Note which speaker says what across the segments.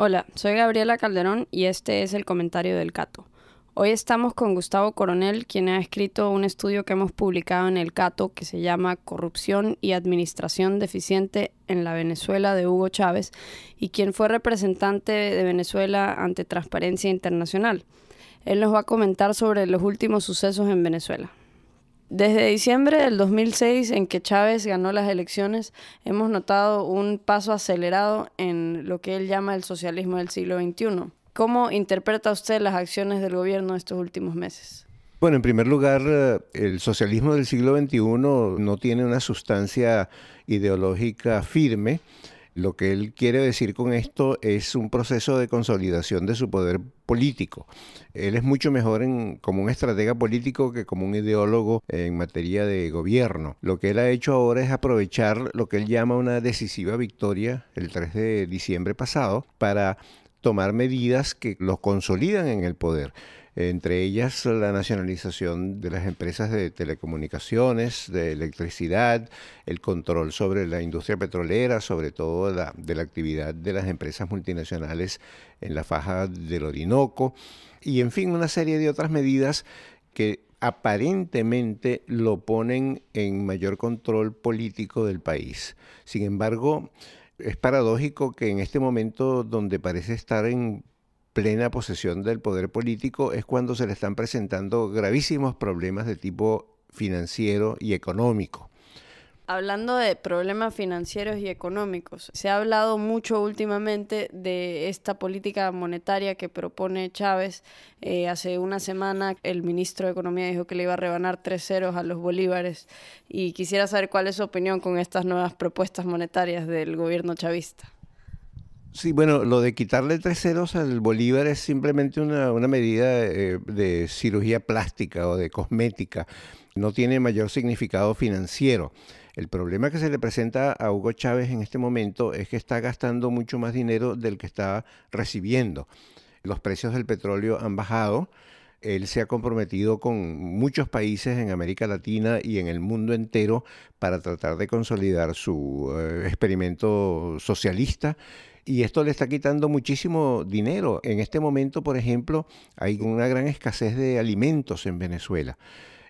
Speaker 1: Hola, soy Gabriela Calderón y este es el comentario del Cato. Hoy estamos con Gustavo Coronel, quien ha escrito un estudio que hemos publicado en el Cato que se llama Corrupción y Administración Deficiente en la Venezuela de Hugo Chávez y quien fue representante de Venezuela ante Transparencia Internacional. Él nos va a comentar sobre los últimos sucesos en Venezuela. Desde diciembre del 2006, en que Chávez ganó las elecciones, hemos notado un paso acelerado en lo que él llama el socialismo del siglo XXI. ¿Cómo interpreta usted las acciones del gobierno estos últimos meses?
Speaker 2: Bueno, en primer lugar, eh, el socialismo del siglo XXI no tiene una sustancia ideológica firme lo que él quiere decir con esto es un proceso de consolidación de su poder político. Él es mucho mejor como un estratega político que como un ideólogo en materia de gobierno. Lo que él ha hecho ahora es aprovechar lo que él llama una decisiva victoria el 3 de diciembre pasado para tomar medidas que lo consolidan en el poder entre ellas la nacionalización de las empresas de telecomunicaciones, de electricidad, el control sobre la industria petrolera, sobre todo de la actividad de las empresas multinacionales en la faja del Orinoco, y en fin, una serie de otras medidas que aparentemente lo ponen en mayor control político del país. Sin embargo, es paradójico que en este momento donde parece estar en plena posesión del poder político es cuando se le están presentando gravísimos problemas de tipo financiero y económico.
Speaker 1: Hablando de problemas financieros y económicos, se ha hablado mucho últimamente de esta política monetaria que propone Chávez. Eh, hace una semana el ministro de Economía dijo que le iba a rebanar tres ceros a los bolívares y quisiera saber cuál es su opinión con estas nuevas propuestas monetarias del gobierno chavista.
Speaker 2: Sí, bueno, lo de quitarle tres ceros al Bolívar es simplemente una, medida eh, de, cirugía plástica o de cosmética. No tiene mayor significado financiero. El problema que se le presenta a Hugo Chávez en este momento es que está gastando mucho más dinero del que está recibiendo. Los precios del petróleo han bajado. Él se ha comprometido con muchos países en América Latina y en el mundo entero para tratar de consolidar su eh, experimento socialista y esto le está quitando muchísimo dinero. En este momento, por ejemplo, hay una gran escasez de alimentos en Venezuela.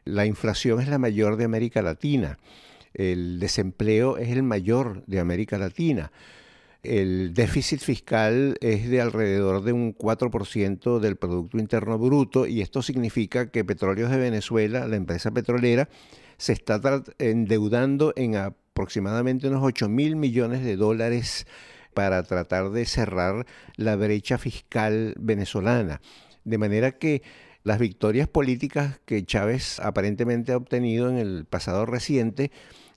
Speaker 2: La inflación es la mayor de América Latina. El desempleo es el mayor de América Latina. El déficit fiscal es de alrededor de un 4% del Producto Interno Bruto y esto significa que Petróleos de Venezuela, la empresa petrolera, se está endeudando en aproximadamente unos 8 mil millones de dólares para tratar de cerrar la brecha fiscal venezolana. De manera que las victorias políticas que Chávez aparentemente ha obtenido en el pasado reciente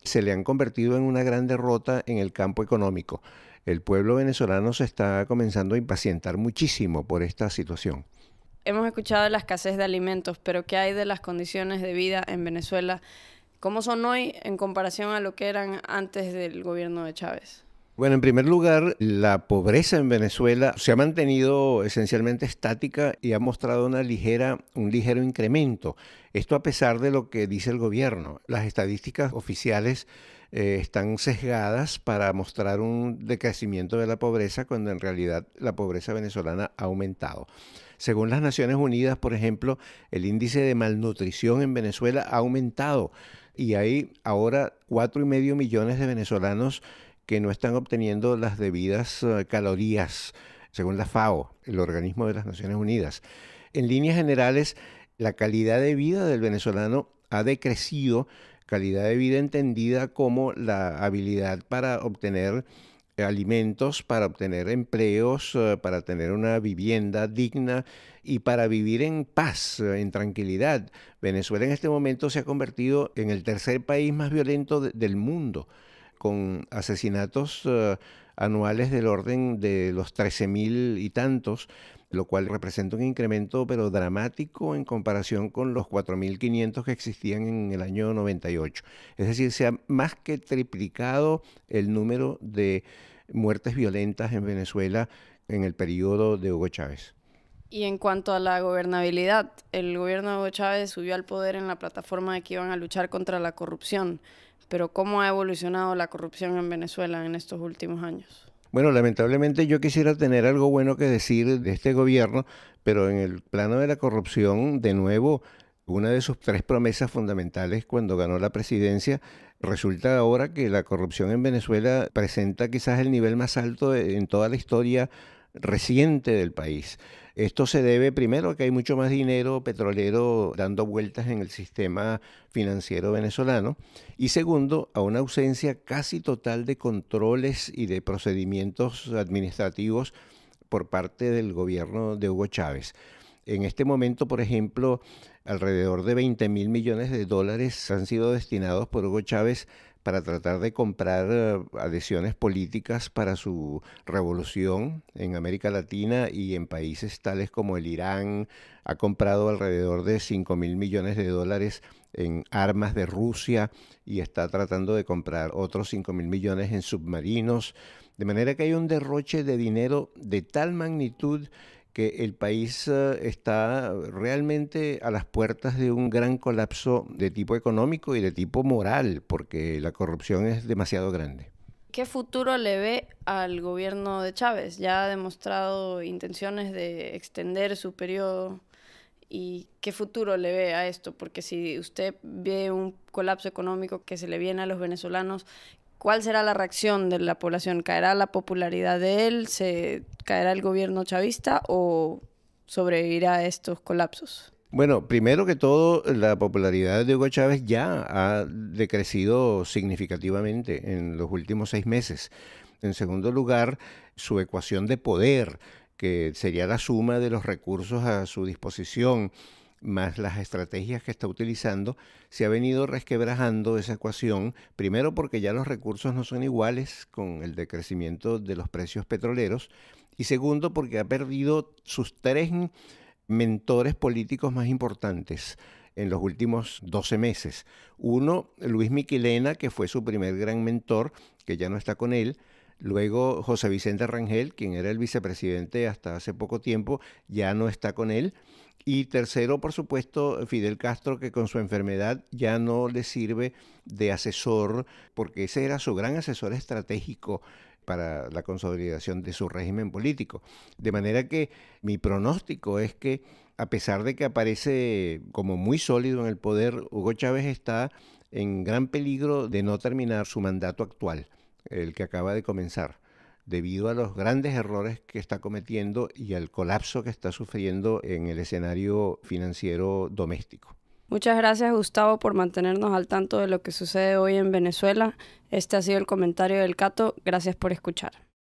Speaker 2: se le han convertido en una gran derrota en el campo económico. El pueblo venezolano se está comenzando a impacientar muchísimo por esta situación.
Speaker 1: Hemos escuchado la escasez de alimentos, pero ¿qué hay de las condiciones de vida en Venezuela? ¿Cómo son hoy en comparación a lo que eran antes del gobierno de Chávez?
Speaker 2: Bueno, en primer lugar, la pobreza en Venezuela se ha mantenido esencialmente estática y ha mostrado una ligera, un ligero incremento. Esto a pesar de lo que dice el gobierno. Las estadísticas oficiales eh, están sesgadas para mostrar un decrecimiento de la pobreza cuando en realidad la pobreza venezolana ha aumentado. Según las Naciones Unidas, por ejemplo, el índice de malnutrición en Venezuela ha aumentado y hay ahora cuatro y medio millones de venezolanos que no están obteniendo las debidas eh, calorías, según la FAO, el organismo de las Naciones Unidas. En líneas generales, la calidad de vida del venezolano ha decrecido, calidad de vida entendida como la habilidad para obtener alimentos, para obtener empleos, eh, para tener una vivienda digna y para vivir en paz, eh, en tranquilidad. Venezuela en este momento se ha convertido en el tercer país más violento del mundo con asesinatos eh, anuales del orden de los 13.000 y tantos, lo cual representa un incremento pero dramático en comparación con los 4.500 que existían en el año 98. Es decir, se ha más que triplicado el número de muertes violentas en Venezuela en el periodo de Hugo Chávez.
Speaker 1: Y en cuanto a la gobernabilidad, el gobierno de Hugo Chávez subió al poder en la plataforma de que iban a luchar contra la corrupción pero ¿cómo ha evolucionado la corrupción en Venezuela en estos últimos años?
Speaker 2: Bueno, lamentablemente yo quisiera tener algo bueno que decir de este gobierno, pero en el plano de la corrupción, de nuevo, una de sus tres promesas fundamentales cuando ganó la presidencia, resulta ahora que la corrupción en Venezuela presenta quizás el nivel más alto en toda la historia reciente del país. Esto se debe primero a que hay mucho más dinero petrolero dando vueltas en el sistema financiero venezolano y segundo a una ausencia casi total de controles y de procedimientos administrativos por parte del gobierno de Hugo Chávez. En este momento, por ejemplo, alrededor de 20 mil millones de dólares han sido destinados por Hugo Chávez para tratar de comprar eh, adhesiones políticas para su revolución en América Latina y en países tales como el Irán. Ha comprado alrededor de 5 mil millones de dólares en armas de Rusia y está tratando de comprar otros 5 mil millones en submarinos. De manera que hay un derroche de dinero de tal magnitud que el país eh, está realmente a las puertas de un gran colapso de tipo económico y de tipo moral, porque la corrupción es demasiado grande.
Speaker 1: ¿Qué futuro le ve al gobierno de Chávez? Ya ha demostrado intenciones de extender su periodo. ¿Y qué futuro le ve a esto? Porque si usted ve un colapso económico que se le viene a los venezolanos, ¿Cuál será la reacción de la población? ¿Caerá la popularidad de él? ¿Se caerá el gobierno chavista o sobrevivirá a estos colapsos?
Speaker 2: Bueno, primero que todo, la popularidad de Hugo Chávez ya ha decrecido significativamente en los últimos seis meses. En segundo lugar, su ecuación de poder, que sería la suma de los recursos a su disposición más las estrategias que está utilizando, se ha venido resquebrajando esa ecuación, primero porque ya los recursos no son iguales con el decrecimiento de los precios petroleros, y segundo porque ha perdido sus tres mentores políticos más importantes en los últimos 12 meses. Uno, Luis Miquilena, que fue su primer gran mentor, que ya no está con él. Luego José Vicente Rangel, quien era el vicepresidente hasta hace poco tiempo, ya no está con él. Y tercero, por supuesto, Fidel Castro, que con su enfermedad ya no le sirve de asesor, porque ese era su gran asesor estratégico para la consolidación de su régimen político. De manera que mi pronóstico es que, a pesar de que aparece como muy sólido en el poder, Hugo Chávez está en gran peligro de no terminar su mandato actual el que acaba de comenzar, debido a los grandes errores que está cometiendo y al colapso que está sufriendo en el escenario financiero doméstico.
Speaker 1: Muchas gracias Gustavo por mantenernos al tanto de lo que sucede hoy en Venezuela. Este ha sido el comentario del Cato. Gracias por escuchar.